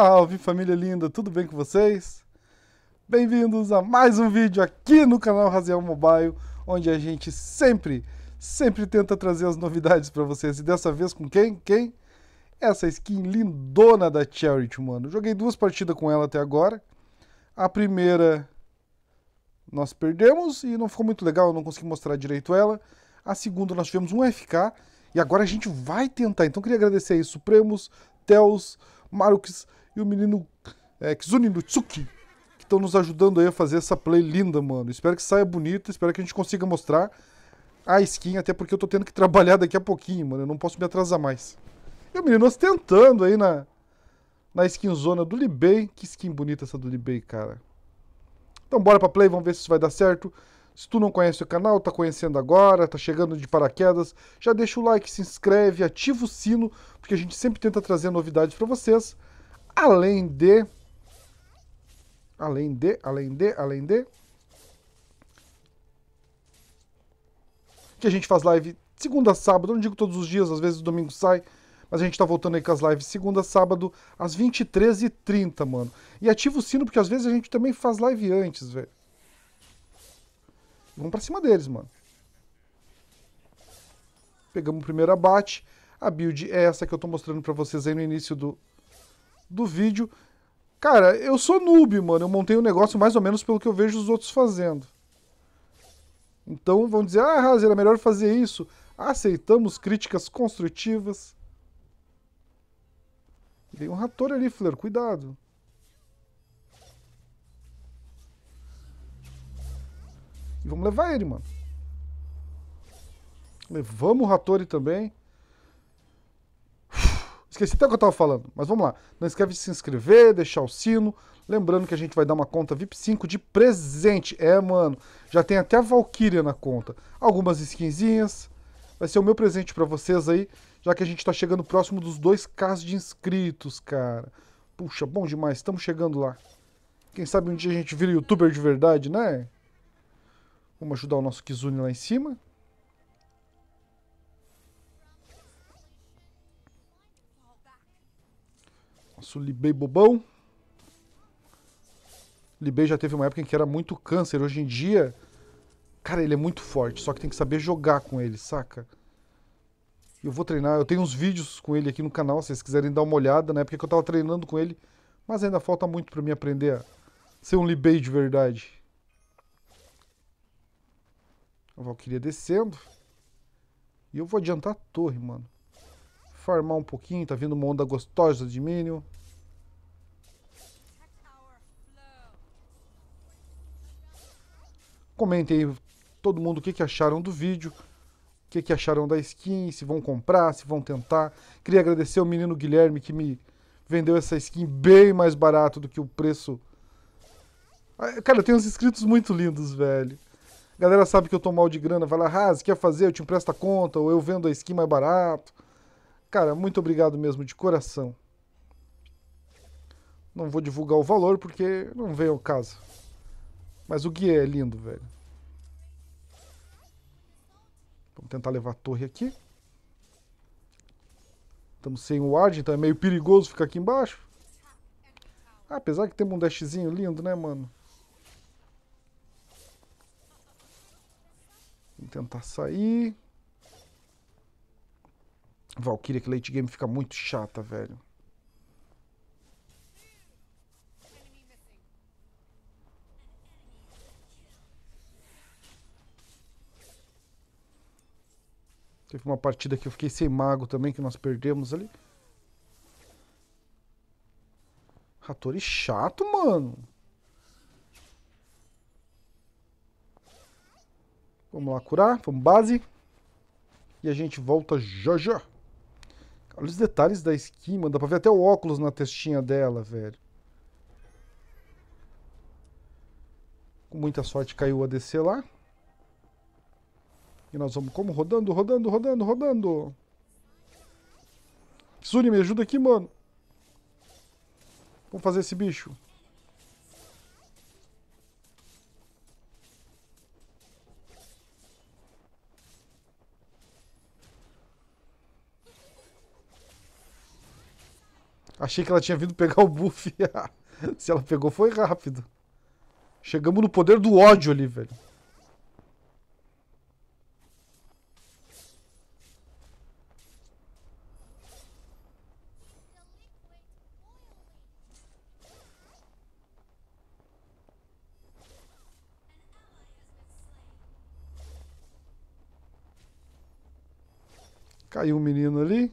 Salve família linda, tudo bem com vocês? Bem-vindos a mais um vídeo aqui no canal Raziel Mobile, onde a gente sempre, sempre tenta trazer as novidades para vocês. E dessa vez com quem? Quem? Essa skin lindona da Charity, mano. Joguei duas partidas com ela até agora. A primeira nós perdemos e não ficou muito legal, eu não consegui mostrar direito ela. A segunda nós tivemos um FK e agora a gente vai tentar. Então queria agradecer aí Supremos, Teos, Marux e o menino é, Nutsuki, que estão nos ajudando aí a fazer essa play linda, mano. Espero que saia bonita, espero que a gente consiga mostrar a skin, até porque eu tô tendo que trabalhar daqui a pouquinho, mano. Eu não posso me atrasar mais. E o menino ostentando aí na, na skinzona do Libei. Que skin bonita essa do Libei, cara. Então bora pra play, vamos ver se isso vai dar certo. Se tu não conhece o canal, tá conhecendo agora, tá chegando de paraquedas, já deixa o like, se inscreve, ativa o sino, porque a gente sempre tenta trazer novidades para vocês além de além de além de além de que a gente faz live segunda sábado, não digo todos os dias, às vezes domingo sai, mas a gente tá voltando aí com as lives segunda sábado às 23h30, mano. E ativa o sino porque às vezes a gente também faz live antes, velho. Vamos para cima deles, mano. Pegamos o primeiro abate. A build é essa que eu tô mostrando para vocês aí no início do, do vídeo. Cara, eu sou noob, mano. Eu montei o um negócio mais ou menos pelo que eu vejo os outros fazendo. Então vão dizer, ah, Razer, é melhor fazer isso. Aceitamos críticas construtivas. Tem um rator ali, Flair, cuidado. E vamos levar ele, mano. Levamos o Hattori também. Esqueci até o que eu tava falando, mas vamos lá. Não esquece de se inscrever, deixar o sino. Lembrando que a gente vai dar uma conta VIP 5 de presente. É, mano, já tem até a Valkyria na conta. Algumas skinzinhas. Vai ser o meu presente para vocês aí, já que a gente tá chegando próximo dos 2K de inscritos, cara. Puxa, bom demais, estamos chegando lá. Quem sabe um dia a gente vira youtuber de verdade, né? Vamos ajudar o nosso Kizune lá em cima. nosso Libei bobão. Libei já teve uma época em que era muito câncer. Hoje em dia, cara, ele é muito forte. Só que tem que saber jogar com ele, saca? Eu vou treinar. Eu tenho uns vídeos com ele aqui no canal, se vocês quiserem dar uma olhada. Na época que eu tava treinando com ele. Mas ainda falta muito pra mim aprender a ser um Libei de verdade. A Valkyria descendo. E eu vou adiantar a torre, mano. Farmar um pouquinho. Tá vindo uma onda gostosa de Minion. Comentem aí todo mundo o que, que acharam do vídeo, o que, que acharam da skin, se vão comprar, se vão tentar. Queria agradecer ao menino Guilherme que me vendeu essa skin bem mais barato do que o preço. Cara, eu tenho uns inscritos muito lindos, velho. A galera sabe que eu tô mal de grana, vai lá, Raz, ah, quer fazer? Eu te empresto a conta, ou eu vendo a skin mais barato. Cara, muito obrigado mesmo, de coração. Não vou divulgar o valor porque não veio ao caso. Mas o guia é lindo, velho. Vamos tentar levar a torre aqui. Estamos sem o Ward, então é meio perigoso ficar aqui embaixo. Ah, apesar que temos um dashzinho lindo, né, mano? Vamos tentar sair. Valkyria que late game fica muito chata, velho. Teve uma partida que eu fiquei sem mago também, que nós perdemos ali. Ratori chato, mano. Vamos lá curar, vamos base. E a gente volta já já. Olha os detalhes da skin, mano. Dá pra ver até o óculos na testinha dela, velho. Com muita sorte caiu a DC lá. E nós vamos como? Rodando, rodando, rodando, rodando. Kizune, me ajuda aqui, mano. Vamos fazer esse bicho. Achei que ela tinha vindo pegar o buff. Se ela pegou, foi rápido. Chegamos no poder do ódio ali, velho. Caiu o menino ali.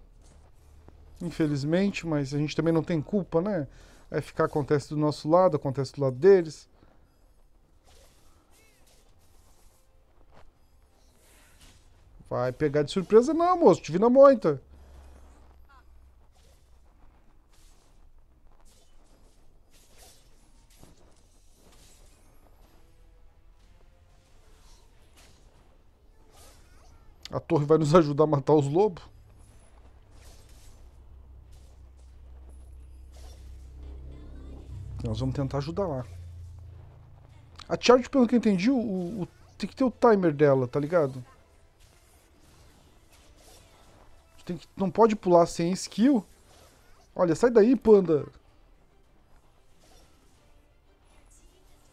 Infelizmente, mas a gente também não tem culpa, né? A é FK acontece do nosso lado, acontece do lado deles. Vai pegar de surpresa, não, moço. Te vi na moita. A torre vai nos ajudar a matar os lobos. Nós vamos tentar ajudar lá. A charge, pelo que eu entendi, o, o, tem que ter o timer dela, tá ligado? Tem que, não pode pular sem skill. Olha, sai daí, panda.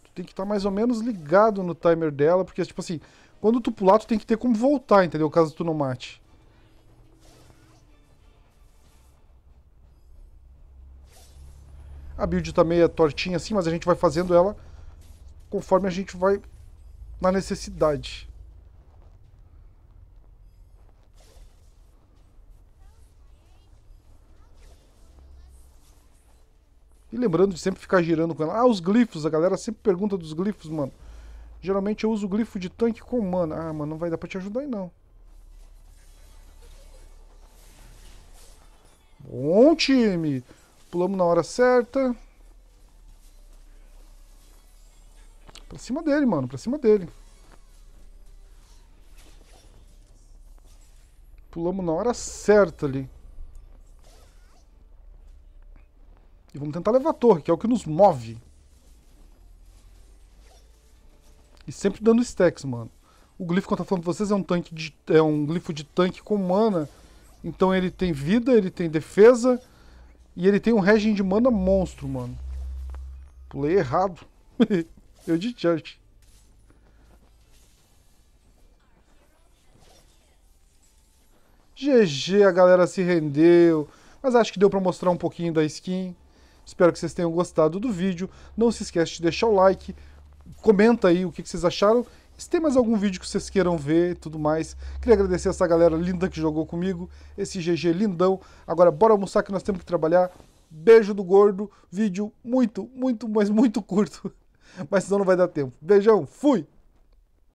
Tu tem que estar tá mais ou menos ligado no timer dela, porque, tipo assim, quando tu pular, tu tem que ter como voltar, entendeu? Caso tu não mate. A build tá meio tortinha assim, mas a gente vai fazendo ela conforme a gente vai na necessidade. E lembrando de sempre ficar girando com ela. Ah, os glifos, a galera sempre pergunta dos glifos, mano. Geralmente eu uso o glifo de tanque com mana. Ah, mano, não vai dar pra te ajudar aí não. Bom time! Pulamos na hora certa. Pra cima dele, mano. Pra cima dele. Pulamos na hora certa ali. E vamos tentar levar a torre, que é o que nos move. E sempre dando stacks, mano. O glifo que eu tô falando pra vocês é um tanque de, é um glifo de tanque com mana. Então ele tem vida, ele tem defesa e ele tem um regen de mana monstro, mano. Pulei errado. eu de church. GG, a galera se rendeu. Mas acho que deu pra mostrar um pouquinho da skin. Espero que vocês tenham gostado do vídeo. Não se esquece de deixar o like comenta aí o que, que vocês acharam. Se tem mais algum vídeo que vocês queiram ver e tudo mais. Queria agradecer essa galera linda que jogou comigo, esse GG lindão. Agora bora almoçar que nós temos que trabalhar. Beijo do gordo, vídeo muito, muito, mas muito curto. Mas senão não vai dar tempo. Beijão, fui!